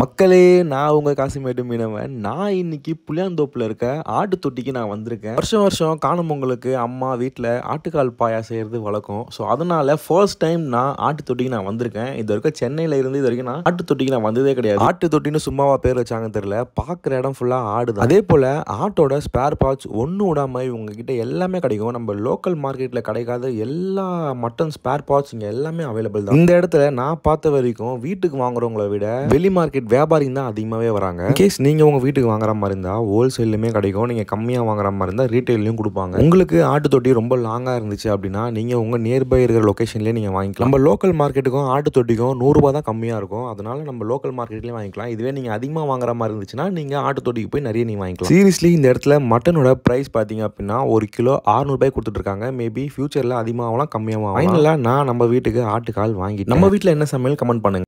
மக்களே நான் உங்கள் காசிமேட்டு மீனவன் நான் இன்னைக்கு புளியாந்தோப்பில் இருக்க ஆட்டு தொட்டிக்கு நான் வந்திருக்கேன் வருஷம் வருஷம் காணும்பொங்கலுக்கு அம்மா வீட்டில் ஆட்டுக்கால் பாயா செய்கிறது வழக்கம் ஸோ அதனால் ஃபர்ஸ்ட் டைம் நான் ஆட்டு தொட்டிக்கு நான் வந்திருக்கேன் இது வரைக்கும் சென்னையில் இருந்து இது வரைக்கும் நான் ஆட்டு தொட்டிக்கு நான் வந்ததே கிடையாது ஆட்டு தொட்டின்னு சும்மாவா பேர் வச்சாங்க தெரில பார்க்குற இடம் ஃபுல்லாக ஆடு அதே போல் ஆட்டோட ஸ்பேர் பார்ட்ஸ் ஒன்று விடாம உங்ககிட்ட எல்லாமே கிடைக்கும் நம்ம லோக்கல் மார்க்கெட்டில் கிடைக்காத எல்லா மட்டன் ஸ்பேர் பார்ட்ஸ் இங்கே எல்லாமே அவைலபிள் தான் இந்த இடத்துல நான் பார்த்த வரைக்கும் வீட்டுக்கு வாங்குறவங்கள விட வெளி மார்க்கெட் மார்க்கெட் வியாபாரிங்க தான் அதிகமாகவே வராங்க கேஸ் நீங்கள் உங்கள் வீட்டுக்கு வாங்குற மாதிரி இருந்தால் ஹோல்சேல்லுமே கிடைக்கும் நீங்கள் கம்மியாக வாங்குற மாதிரி இருந்தால் ரீட்டைல்லையும் கொடுப்பாங்க உங்களுக்கு ஆட்டு தொட்டி ரொம்ப லாங்காக இருந்துச்சு அப்படின்னா நீங்கள் உங்கள் நியர்பை இருக்கிற லொக்கேஷன்லேயே நீங்கள் வாங்கிக்கலாம் நம்ம லோக்கல் மார்க்கெட்டுக்கும் ஆட்டு தொட்டிக்கும் நூறுரூபா தான் கம்மியாக இருக்கும் அதனால நம்ம லோக்கல் மார்க்கெட்லேயும் வாங்கிக்கலாம் இதுவே நீங்கள் அதிகமாக வாங்குற மாதிரி இருந்துச்சுன்னா நீங்கள் ஆட்டு தொட்டிக்கு போய் நிறைய நீங்கள் வாங்கிக்கலாம் சீரியஸ்லி இந்த இடத்துல மட்டனோட ப்ரைஸ் பார்த்தீங்க அப்படின்னா ஒரு கிலோ ஆறுநூறுபாய் கொடுத்துட்ருக்காங்க மேபி ஃபியூச்சரில் அதிகமாகலாம் கம்மியாகவும் ஃபைனலாக நான் நம்ம வீட்டுக்கு ஆட்டுக்கால் வாங்கி நம்ம வீட்டில் என்ன சமையல் கமெண்ட் பண்ணுங்கள்